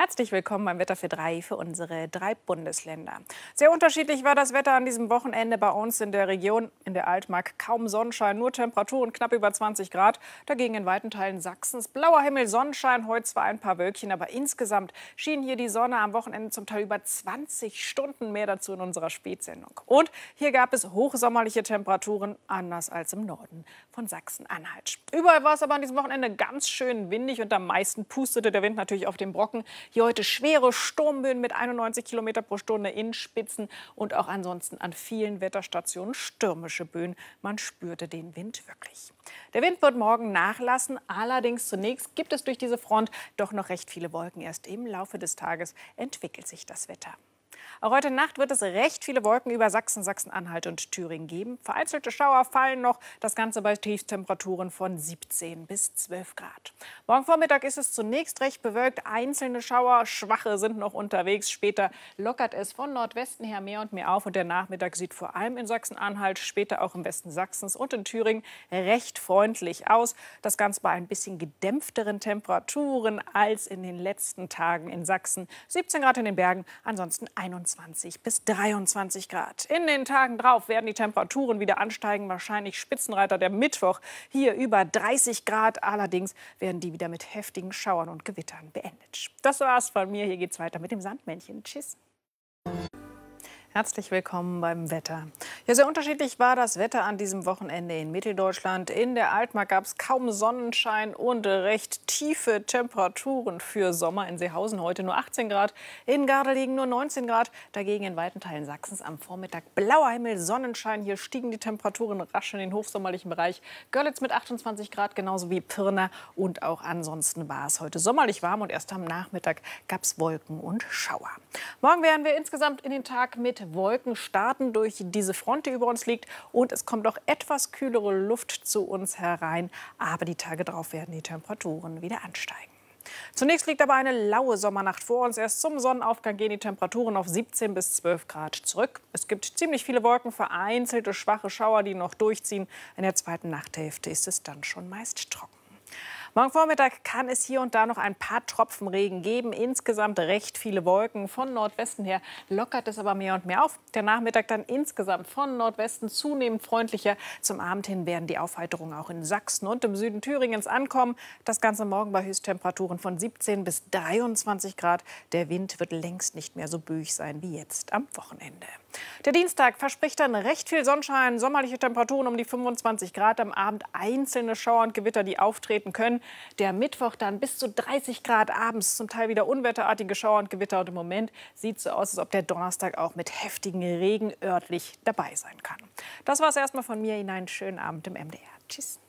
Herzlich willkommen beim Wetter für drei für unsere drei Bundesländer. Sehr unterschiedlich war das Wetter an diesem Wochenende bei uns in der Region. In der Altmark kaum Sonnenschein, nur Temperaturen knapp über 20 Grad. Dagegen in weiten Teilen Sachsens blauer Himmel, Sonnenschein, heute zwar ein paar Wölkchen, aber insgesamt schien hier die Sonne am Wochenende zum Teil über 20 Stunden mehr dazu in unserer Spätsendung. Und hier gab es hochsommerliche Temperaturen, anders als im Norden von Sachsen-Anhalt. Überall war es aber an diesem Wochenende ganz schön windig und am meisten pustete der Wind natürlich auf den Brocken. Hier heute schwere Sturmböen mit 91 km pro Stunde in Spitzen und auch ansonsten an vielen Wetterstationen stürmische Böen. Man spürte den Wind wirklich. Der Wind wird morgen nachlassen. Allerdings zunächst gibt es durch diese Front doch noch recht viele Wolken. Erst im Laufe des Tages entwickelt sich das Wetter. Auch heute Nacht wird es recht viele Wolken über Sachsen, Sachsen-Anhalt und Thüringen geben. Vereinzelte Schauer fallen noch, das Ganze bei Tiefstemperaturen von 17 bis 12 Grad. Morgen Vormittag ist es zunächst recht bewölkt. Einzelne Schauer, schwache sind noch unterwegs. Später lockert es von Nordwesten her mehr und mehr auf. Und der Nachmittag sieht vor allem in Sachsen-Anhalt, später auch im Westen Sachsens und in Thüringen recht freundlich aus. Das Ganze bei ein bisschen gedämpfteren Temperaturen als in den letzten Tagen in Sachsen. 17 Grad in den Bergen, ansonsten 21. 21 bis 23 Grad. In den Tagen drauf werden die Temperaturen wieder ansteigen, wahrscheinlich Spitzenreiter der Mittwoch. Hier über 30 Grad, allerdings werden die wieder mit heftigen Schauern und Gewittern beendet. Das war's von mir, hier geht's weiter mit dem Sandmännchen. Tschüss. Herzlich willkommen beim Wetter. Ja, sehr unterschiedlich war das Wetter an diesem Wochenende in Mitteldeutschland. In der Altmark gab es kaum Sonnenschein und recht tiefe Temperaturen für Sommer. In Seehausen heute nur 18 Grad, in Gardelegen nur 19 Grad. Dagegen in weiten Teilen Sachsens am Vormittag blauer Himmel, Sonnenschein. Hier stiegen die Temperaturen rasch in den hochsommerlichen Bereich. Görlitz mit 28 Grad, genauso wie Pirna. Und auch ansonsten war es heute sommerlich warm und erst am Nachmittag gab es Wolken und Schauer. Morgen werden wir insgesamt in den Tag mit Wolken starten durch diese Front, die über uns liegt. Und es kommt auch etwas kühlere Luft zu uns herein. Aber die Tage drauf werden die Temperaturen wieder ansteigen. Zunächst liegt aber eine laue Sommernacht vor uns. Erst zum Sonnenaufgang gehen die Temperaturen auf 17 bis 12 Grad zurück. Es gibt ziemlich viele Wolken, vereinzelte schwache Schauer, die noch durchziehen. In der zweiten Nachthälfte ist es dann schon meist trocken. Morgen Vormittag kann es hier und da noch ein paar Tropfen Regen geben. Insgesamt recht viele Wolken. Von Nordwesten her lockert es aber mehr und mehr auf. Der Nachmittag dann insgesamt von Nordwesten zunehmend freundlicher. Zum Abend hin werden die Aufheiterungen auch in Sachsen und im Süden Thüringens ankommen. Das Ganze morgen bei Höchsttemperaturen von 17 bis 23 Grad. Der Wind wird längst nicht mehr so büch sein wie jetzt am Wochenende. Der Dienstag verspricht dann recht viel Sonnenschein, sommerliche Temperaturen um die 25 Grad, am Abend einzelne Schauer und Gewitter, die auftreten können. Der Mittwoch dann bis zu 30 Grad abends, zum Teil wieder unwetterartige Schauer und Gewitter. Und im Moment sieht es so aus, als ob der Donnerstag auch mit heftigen Regen örtlich dabei sein kann. Das war es erstmal von mir. Ihnen einen schönen Abend im MDR. Tschüss.